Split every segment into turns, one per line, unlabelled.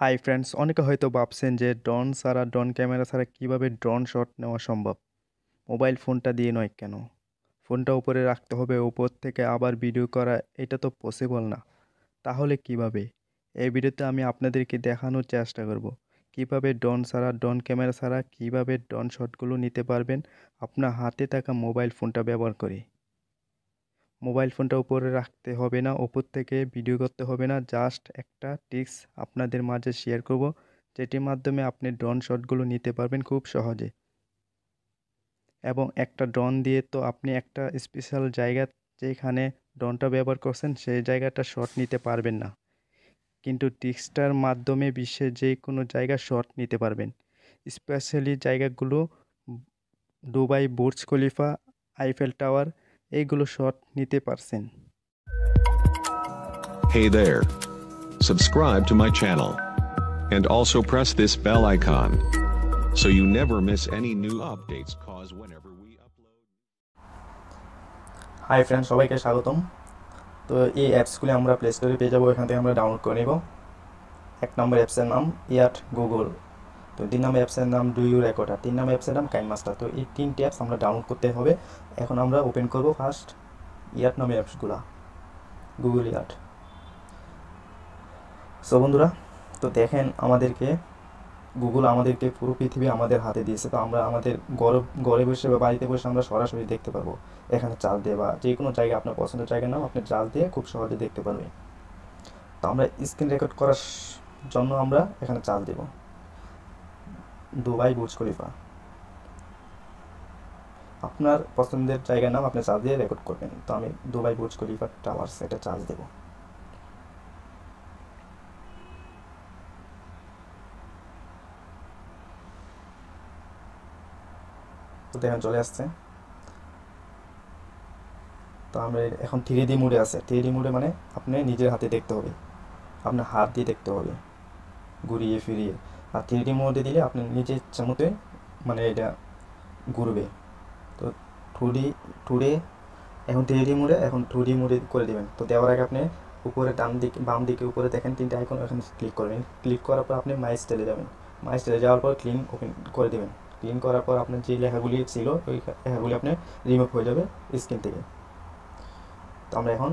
Hi friends অনেকে হয়তো ভাবছেন যে ড্রোন ছাড়া ড্রোন ক্যামেরা ছাড়া কিভাবে ড্রোন শট নেওয়া সম্ভব মোবাইল ফোনটা দিয়ে নয় কেন ফোনটা উপরে রাখতে হবে উপর থেকে আবার ভিডিও করা এটা তো পসিবল না তাহলে কিভাবে এই ভিডিওতে আমি আপনাদেরকে দেখানোর চেষ্টা করব কিভাবে ড্রোন ছাড়া ড্রোন ক্যামেরা ছাড়া কিভাবে ড্রোন শটগুলো নিতে পারবেন আপনার হাতে থাকা মোবাইল ফোনটা ব্যবহার করে মোবাইল ফোনটা উপরে রাখতে হবে না ওপর থেকে ভিডিও করতে হবে না জাস্ট একটা টিক্স আপনাদের মাঝে শেয়ার করব যেটির মাধ্যমে আপনি ড্রন শটগুলো নিতে পারবেন খুব সহজে এবং একটা ড্রন দিয়ে তো আপনি একটা স্পেশাল জায়গা যেখানে ড্রনটা ব্যবহার করছেন সেই জায়গাটা শট নিতে পারবেন না কিন্তু টিক্সটার মাধ্যমে বিশ্বের যে কোনো জায়গা শট নিতে পারবেন স্পেশালি জায়গাগুলো Dubai Burj Khalifa Eiffel tower এইগুলো শট নিতে পারছেন Hey there. Subscribe to my channel. And also press this bell icon. So you never miss any new updates cause whenever we upload. Hi friends সবাইকে স্বাগতম তো এই অ্যাপসগুলি আমরা play স্টোরে পেয়ে যাব এখান থেকে আমরা ডাউনলোড করে নেব এক নম্বর অ্যাপসের নাম ইয়াট গুগল তো তিন নাম্বার অ্যাপসের নাম ডু ইউ আর তিন নাম্বার অ্যাপসের নাম কাইন মাস্টার তো এই তিনটি অ্যাপস আমরা ডাউনলোড করতে হবে এখন আমরা ওপেন করব ফার্স্ট ইয়ার নামে অ্যাপসগুলো গুগল ইয়ার্ট সো বন্ধুরা তো দেখেন আমাদেরকে গুগল আমাদেরকে পুরো পৃথিবী আমাদের হাতে দিয়েছে তো আমরা আমাদের গরব ঘরে বসে বা বাড়িতে বসে আমরা সরাসরি দেখতে পারবো এখানে চাল দিয়ে বা যে কোনো জায়গায় আপনার পছন্দের জায়গার নাম আপনি চাল দিয়ে খুব সহজে দেখতে পারবেন তো আমরা স্ক্রিন রেকর্ড করার জন্য আমরা এখানে চাল দেবো দুবাই বুর্জ খলিফা আপনার পছন্দের জায়গার নাম আপনি চার্জ দিয়ে রেকর্ড করবেন তো আমি দুবাই বুর্জ খলিফা টাওয়ার্স এটা চার্জ দেবো তো দেখেন চলে আসছে তো আমি এখন থ্রি ডি মুডে আছে থ্রি ডি মুডে মানে আপনি নিজের হাতে দেখতে হবে আপনার হাত দিয়ে দেখতে হবে ঘুরিয়ে ফিরিয়ে আর থ্রি ডি মোডে দিলে আপনি নিজের ইচ্ছা মানে এটা ঘুরবে তো টু ডি টু ডে এখন থ্রি ডি মোডে এখন টু ডি মোডে করে দেবেন তো দেওয়ার আগে আপনি উপরে ডান দিকে বাম দিকে উপরে দেখেন তিনটে আইকন ওখানে ক্লিক করবেন ক্লিক করার পর আপনি মাই স্টাইলে যাবেন মাই স্টাইলে যাওয়ার পর ক্লিন ওপেন করে দেবেন ক্লিন করার পর আপনার যে লেখাগুলি ছিল ওই লেখাগুলি আপনার রিমুভ হয়ে যাবে স্ক্রিন থেকে তো আমরা এখন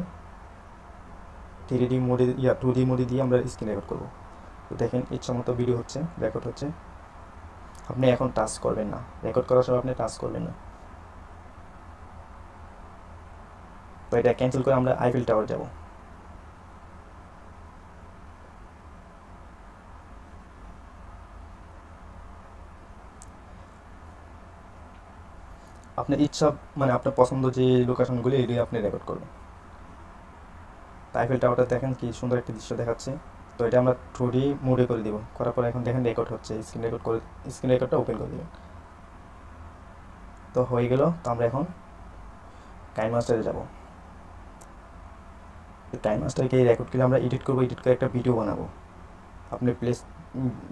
থ্রি ডি মোডে ইয়া টু ডি মোডে দিয়ে আমরা স্ক্রিন রেকর্ড করবো দেখেন এই মতো ভিডিও হচ্ছে রেকর্ড হচ্ছে আপনি এখন টাচ করবেন না রেকর্ড করার সময় আপনি টাচ করবেন না তো এটা ক্যান্সেল করে আমরা আইফেল টাওয়ার যাব আপনার ইচ্ছা মানে আপনার পছন্দ যে লোকেশনগুলি এগুলি আপনি রেকর্ড করবেন আইফেল টাওয়ারটা দেখেন কি সুন্দর একটি দৃশ্য দেখাচ্ছে তো এটা আমরা টু ডি মুডে করে দিব করার পর এখন দেখেন রেকর্ড হচ্ছে স্ক্রিন রেকর্ড করে স্ক্রিন রেকর্ডটা ওপেন করে দেবেন তো হয়ে গেল তো আমরা এখন টাইম মাস্টারে যাব টাইম মাস্টারকে এই রেকর্ডগুলো আমরা এডিট করবো এডিট করে একটা ভিডিও বানাবো আপনি প্লেস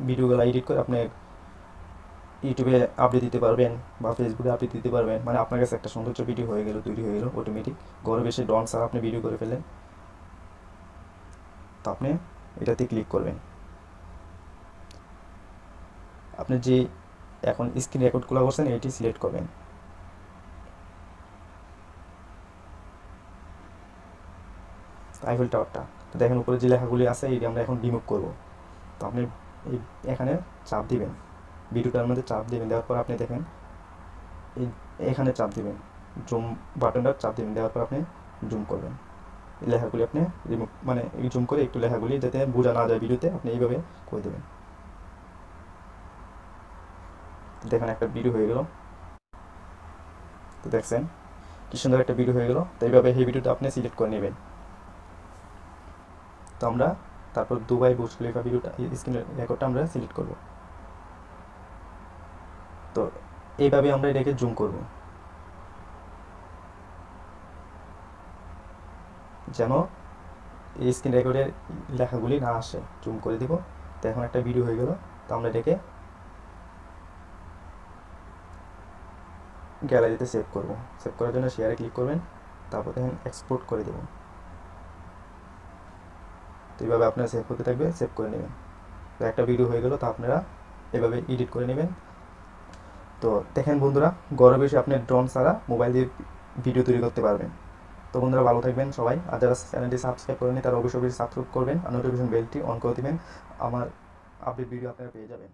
ভিডিওগুলো এডিট করে আপনি ইউটিউবে আপডেট দিতে পারবেন বা ফেসবুকে আপডেট দিতে পারবেন মানে আপনার কাছে একটা সৌন্দর্য ভিডিও হয়ে গেল তৈরি হয়ে গেলো অটোমেটিক ঘরে বেশি ডন সার আপনি ভিডিও করে ফেলেন তো আপনি এটাতে ক্লিক করবেন আপনি যে এখন স্ক্রিন রেকর্ড খোলা করছেন এটি সিলেক্ট করবেন আইফেল টাওয়ারটা তো দেখেন উপরে যে লেখাগুলি আছে এটি আমরা এখন রিমুভ করব তো আপনি এই এখানে চাপ দিবেন ভিডিওটার মধ্যে চাপ দিবেন দেওয়ার পর আপনি দেখেন এই এখানে চাপ দিবেন জুম বাটনটা চাপ দিবেন দেওয়ার পর আপনি জুম করবেন লেখাগুলি আপনি রিমুভ মানে জুম করে একটু লেখাগুলি যাতে বোঝা না যায় ভিডিওতে আপনি এইভাবে করে দেবেন দেখেন একটা ভিডিও হয়ে গেল তো দেখছেন কি সুন্দর একটা ভিডিও হয়ে গেল তো এইভাবে এই ভিডিওটা আপনি সিলেক্ট করে নেবেন তো আমরা তারপর দুবাই বুর্জ ভিডিওটা স্ক্রিনের রেকর্ডটা আমরা সিলেক্ট করব তো এইভাবে আমরা এটাকে জুম করবো যেন এই স্ক্রিন রেকর্ডের লেখাগুলি না আসে জুম করে দিব তো এখন একটা ভিডিও হয়ে গেল তো আমরা এটাকে গ্যালারিতে সেভ করব সেভ করার জন্য শেয়ারে ক্লিক করবেন তারপর দেখেন এক্সপোর্ট করে দেব তো এইভাবে আপনারা সেভ করতে থাকবে সেভ করে নেবেন তো একটা ভিডিও হয়ে গেল তো আপনারা এভাবে এডিট করে নেবেন তো দেখেন বন্ধুরা গরমে এসে আপনি ড্রোন ছাড়া মোবাইল দিয়ে ভিডিও তৈরি করতে পারবেন তো বন্ধুরা ভালো থাকবেন সবাই আর যারা চ্যানেলটি সাবস্ক্রাইব করেনি তারা অবশ্যই সাবস্ক্রাইব করবেন আর নোটিফিকেশন বেলটি অন করে দেবেন আমার আপডেট ভিডিও আপনারা পেয়ে যাবেন